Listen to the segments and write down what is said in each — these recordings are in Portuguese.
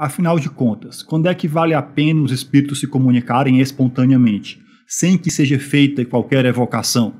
Afinal de contas, quando é que vale a pena os espíritos se comunicarem espontaneamente, sem que seja feita qualquer evocação?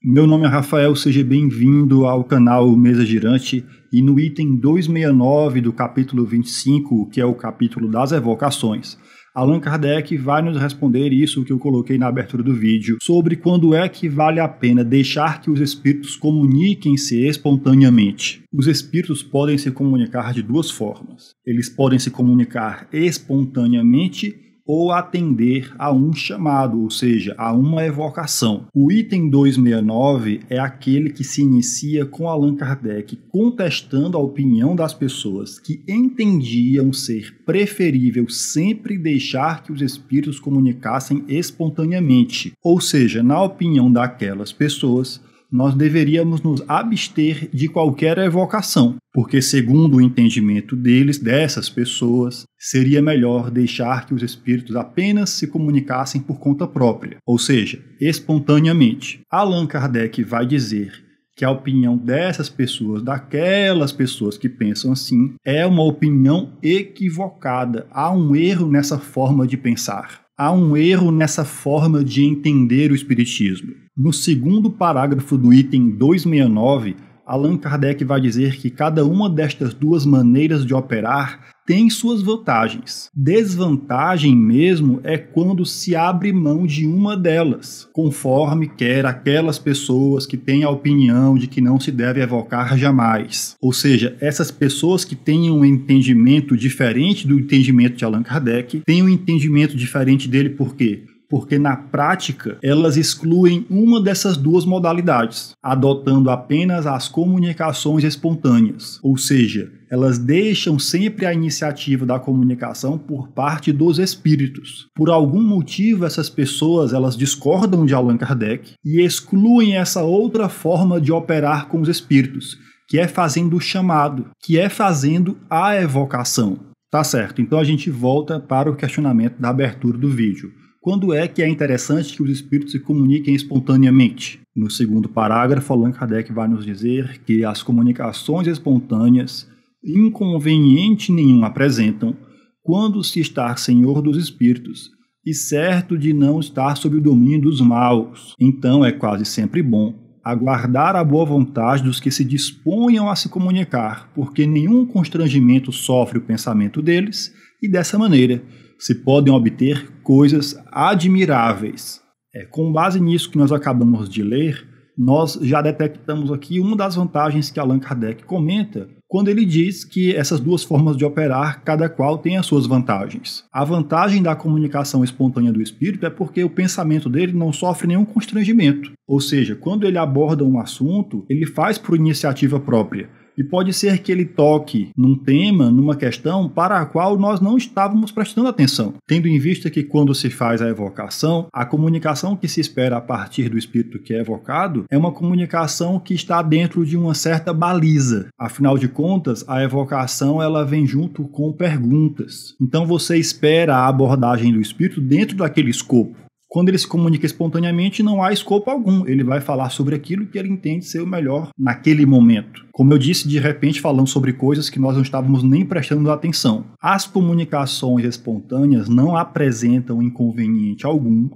Meu nome é Rafael, seja bem-vindo ao canal Mesa Girante e no item 269 do capítulo 25, que é o capítulo das evocações, Allan Kardec vai nos responder isso que eu coloquei na abertura do vídeo, sobre quando é que vale a pena deixar que os espíritos comuniquem-se espontaneamente. Os espíritos podem se comunicar de duas formas. Eles podem se comunicar espontaneamente ou atender a um chamado, ou seja, a uma evocação. O item 269 é aquele que se inicia com Allan Kardec contestando a opinião das pessoas que entendiam ser preferível sempre deixar que os espíritos comunicassem espontaneamente, ou seja, na opinião daquelas pessoas, nós deveríamos nos abster de qualquer evocação, porque, segundo o entendimento deles, dessas pessoas, seria melhor deixar que os espíritos apenas se comunicassem por conta própria, ou seja, espontaneamente. Allan Kardec vai dizer que a opinião dessas pessoas, daquelas pessoas que pensam assim, é uma opinião equivocada. Há um erro nessa forma de pensar. Há um erro nessa forma de entender o Espiritismo. No segundo parágrafo do item 269, Allan Kardec vai dizer que cada uma destas duas maneiras de operar tem suas vantagens. Desvantagem mesmo é quando se abre mão de uma delas, conforme quer aquelas pessoas que têm a opinião de que não se deve evocar jamais. Ou seja, essas pessoas que têm um entendimento diferente do entendimento de Allan Kardec, têm um entendimento diferente dele por quê? porque na prática elas excluem uma dessas duas modalidades, adotando apenas as comunicações espontâneas, ou seja, elas deixam sempre a iniciativa da comunicação por parte dos espíritos. Por algum motivo, essas pessoas elas discordam de Allan Kardec e excluem essa outra forma de operar com os espíritos, que é fazendo o chamado, que é fazendo a evocação. Tá certo, então a gente volta para o questionamento da abertura do vídeo. Quando é que é interessante que os espíritos se comuniquem espontaneamente? No segundo parágrafo, Allan Kardec vai nos dizer que as comunicações espontâneas inconveniente nenhum apresentam quando se está senhor dos espíritos e certo de não estar sob o domínio dos maus. Então é quase sempre bom aguardar a boa vontade dos que se disponham a se comunicar, porque nenhum constrangimento sofre o pensamento deles, e dessa maneira se podem obter coisas admiráveis. É, com base nisso que nós acabamos de ler, nós já detectamos aqui uma das vantagens que Allan Kardec comenta quando ele diz que essas duas formas de operar, cada qual tem as suas vantagens. A vantagem da comunicação espontânea do espírito é porque o pensamento dele não sofre nenhum constrangimento. Ou seja, quando ele aborda um assunto, ele faz por iniciativa própria e pode ser que ele toque num tema, numa questão para a qual nós não estávamos prestando atenção, tendo em vista que quando se faz a evocação, a comunicação que se espera a partir do espírito que é evocado é uma comunicação que está dentro de uma certa baliza. Afinal de contas, a evocação ela vem junto com perguntas. Então você espera a abordagem do espírito dentro daquele escopo. Quando ele se comunica espontaneamente, não há escopo algum. Ele vai falar sobre aquilo que ele entende ser o melhor naquele momento. Como eu disse, de repente falando sobre coisas que nós não estávamos nem prestando atenção. As comunicações espontâneas não apresentam inconveniente algum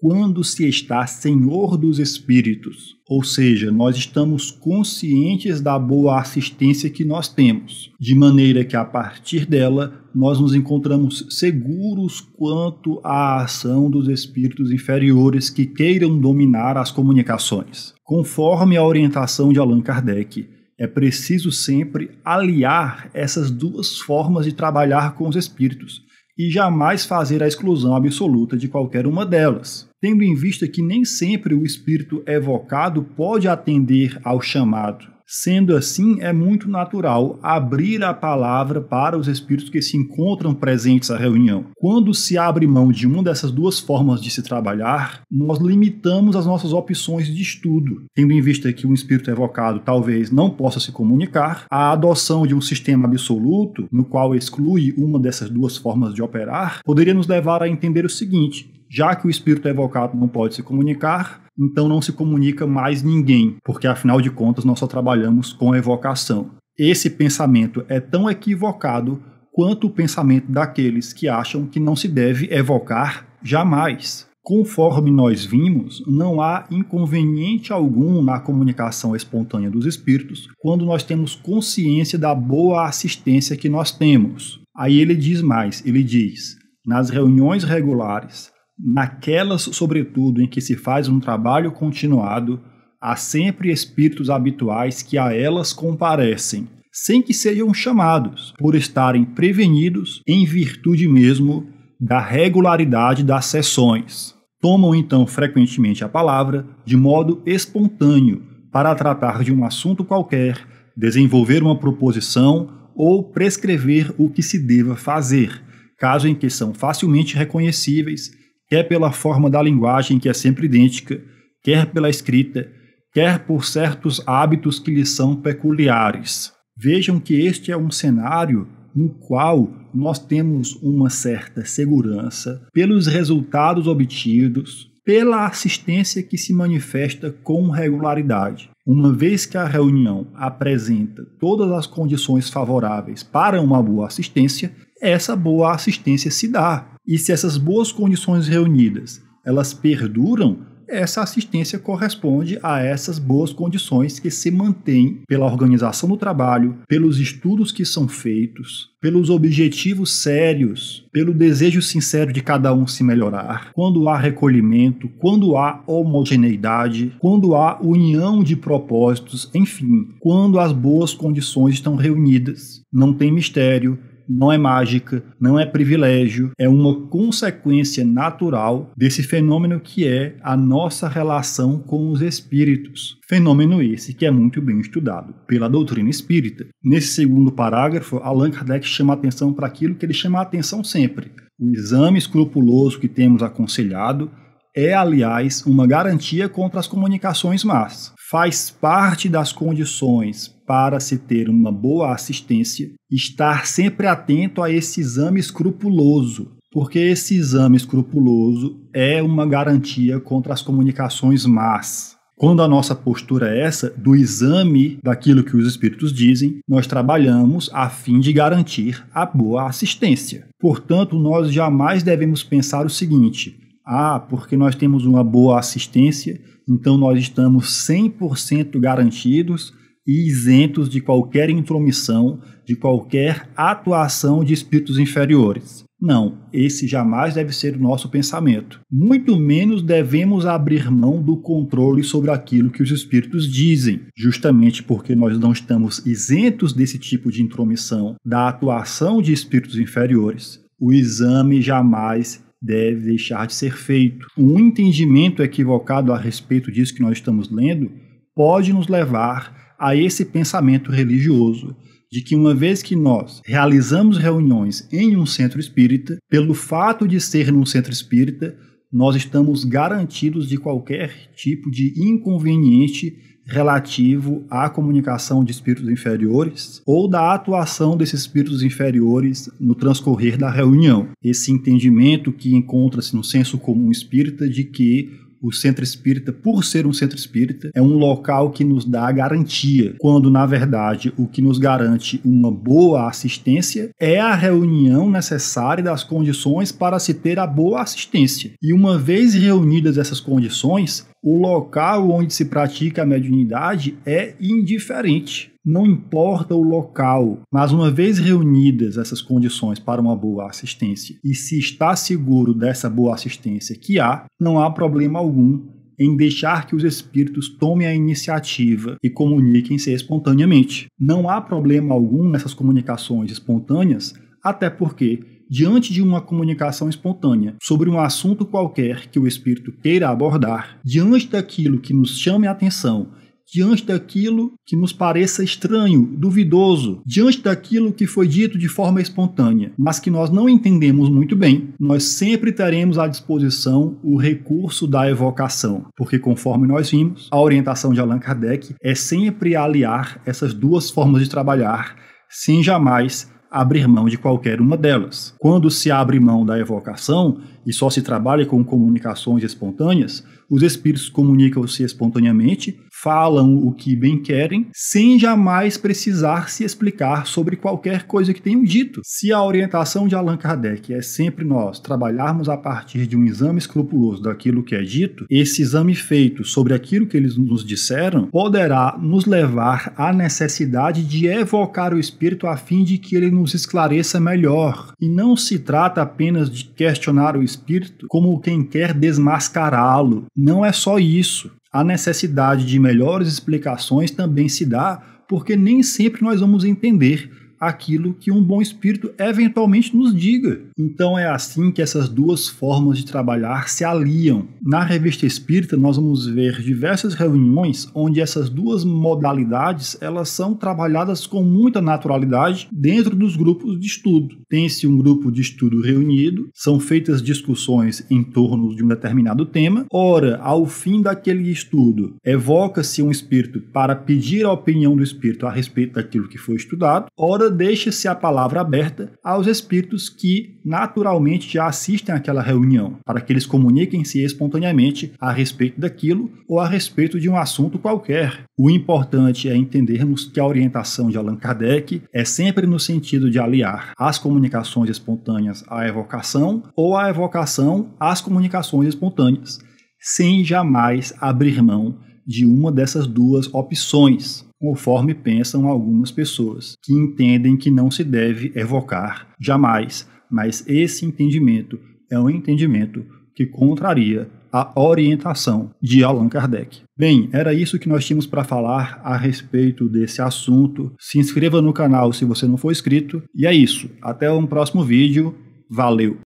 quando se está senhor dos espíritos, ou seja, nós estamos conscientes da boa assistência que nós temos, de maneira que a partir dela nós nos encontramos seguros quanto à ação dos espíritos inferiores que queiram dominar as comunicações. Conforme a orientação de Allan Kardec, é preciso sempre aliar essas duas formas de trabalhar com os espíritos e jamais fazer a exclusão absoluta de qualquer uma delas tendo em vista que nem sempre o espírito evocado pode atender ao chamado. Sendo assim, é muito natural abrir a palavra para os espíritos que se encontram presentes à reunião. Quando se abre mão de uma dessas duas formas de se trabalhar, nós limitamos as nossas opções de estudo, tendo em vista que um espírito evocado talvez não possa se comunicar, a adoção de um sistema absoluto, no qual exclui uma dessas duas formas de operar, poderia nos levar a entender o seguinte: já que o espírito é evocado não pode se comunicar, então não se comunica mais ninguém, porque afinal de contas nós só trabalhamos com evocação. Esse pensamento é tão equivocado quanto o pensamento daqueles que acham que não se deve evocar jamais. Conforme nós vimos, não há inconveniente algum na comunicação espontânea dos espíritos quando nós temos consciência da boa assistência que nós temos. Aí ele diz mais: ele diz, nas reuniões regulares, Naquelas, sobretudo, em que se faz um trabalho continuado, há sempre espíritos habituais que a elas comparecem, sem que sejam chamados, por estarem prevenidos em virtude mesmo da regularidade das sessões. Tomam então frequentemente a palavra de modo espontâneo para tratar de um assunto qualquer, desenvolver uma proposição ou prescrever o que se deva fazer, caso em que são facilmente reconhecíveis quer pela forma da linguagem que é sempre idêntica, quer pela escrita, quer por certos hábitos que lhe são peculiares. Vejam que este é um cenário no qual nós temos uma certa segurança pelos resultados obtidos, pela assistência que se manifesta com regularidade. Uma vez que a reunião apresenta todas as condições favoráveis para uma boa assistência, essa boa assistência se dá. E se essas boas condições reunidas elas perduram, essa assistência corresponde a essas boas condições que se mantêm pela organização do trabalho, pelos estudos que são feitos, pelos objetivos sérios, pelo desejo sincero de cada um se melhorar, quando há recolhimento, quando há homogeneidade, quando há união de propósitos, enfim, quando as boas condições estão reunidas. Não tem mistério, não é mágica, não é privilégio, é uma consequência natural desse fenômeno que é a nossa relação com os espíritos. Fenômeno esse que é muito bem estudado pela doutrina espírita. Nesse segundo parágrafo, Allan Kardec chama atenção para aquilo que ele chama atenção sempre. O exame escrupuloso que temos aconselhado é, aliás, uma garantia contra as comunicações más. Faz parte das condições para se ter uma boa assistência, estar sempre atento a esse exame escrupuloso, porque esse exame escrupuloso é uma garantia contra as comunicações más. Quando a nossa postura é essa, do exame daquilo que os espíritos dizem, nós trabalhamos a fim de garantir a boa assistência. Portanto, nós jamais devemos pensar o seguinte: ah, porque nós temos uma boa assistência, então nós estamos 100% garantidos e isentos de qualquer intromissão, de qualquer atuação de espíritos inferiores. Não, esse jamais deve ser o nosso pensamento. Muito menos devemos abrir mão do controle sobre aquilo que os espíritos dizem, justamente porque nós não estamos isentos desse tipo de intromissão, da atuação de espíritos inferiores. O exame jamais deve deixar de ser feito. Um entendimento equivocado a respeito disso que nós estamos lendo pode nos levar a esse pensamento religioso de que uma vez que nós realizamos reuniões em um centro espírita, pelo fato de ser num centro espírita, nós estamos garantidos de qualquer tipo de inconveniente relativo à comunicação de espíritos inferiores ou da atuação desses espíritos inferiores no transcorrer da reunião. Esse entendimento que encontra-se no senso comum espírita de que o centro espírita, por ser um centro espírita, é um local que nos dá garantia, quando na verdade o que nos garante uma boa assistência é a reunião necessária das condições para se ter a boa assistência. E uma vez reunidas essas condições, o local onde se pratica a mediunidade é indiferente. Não importa o local, mas uma vez reunidas essas condições para uma boa assistência e se está seguro dessa boa assistência que há, não há problema algum em deixar que os espíritos tomem a iniciativa e comuniquem-se espontaneamente. Não há problema algum nessas comunicações espontâneas, até porque, diante de uma comunicação espontânea sobre um assunto qualquer que o espírito queira abordar, diante daquilo que nos chame a atenção diante daquilo que nos pareça estranho, duvidoso, diante daquilo que foi dito de forma espontânea, mas que nós não entendemos muito bem, nós sempre teremos à disposição o recurso da evocação, porque conforme nós vimos, a orientação de Allan Kardec é sempre aliar essas duas formas de trabalhar, sem jamais abrir mão de qualquer uma delas. Quando se abre mão da evocação e só se trabalha com comunicações espontâneas, os espíritos comunicam-se espontaneamente falam o que bem querem, sem jamais precisar se explicar sobre qualquer coisa que tenham dito. Se a orientação de Allan Kardec é sempre nós trabalharmos a partir de um exame escrupuloso daquilo que é dito, esse exame feito sobre aquilo que eles nos disseram poderá nos levar à necessidade de evocar o espírito a fim de que ele nos esclareça melhor. E não se trata apenas de questionar o espírito como quem quer desmascará-lo. Não é só isso. A necessidade de melhores explicações também se dá porque nem sempre nós vamos entender aquilo que um bom espírito eventualmente nos diga. Então é assim que essas duas formas de trabalhar se aliam. Na revista espírita, nós vamos ver diversas reuniões onde essas duas modalidades elas são trabalhadas com muita naturalidade dentro dos grupos de estudo. Tem-se um grupo de estudo reunido, são feitas discussões em torno de um determinado tema. Ora, ao fim daquele estudo, evoca-se um espírito para pedir a opinião do espírito a respeito daquilo que foi estudado. Ora, ela deixa-se a palavra aberta aos espíritos que naturalmente já assistem àquela reunião, para que eles comuniquem-se espontaneamente a respeito daquilo ou a respeito de um assunto qualquer. O importante é entendermos que a orientação de Allan Kardec é sempre no sentido de aliar as comunicações espontâneas à evocação ou a evocação às comunicações espontâneas, sem jamais abrir mão de uma dessas duas opções conforme pensam algumas pessoas, que entendem que não se deve evocar jamais, mas esse entendimento é um entendimento que contraria a orientação de Allan Kardec. Bem, era isso que nós tínhamos para falar a respeito desse assunto. Se inscreva no canal se você não for inscrito. E é isso. Até um próximo vídeo. Valeu!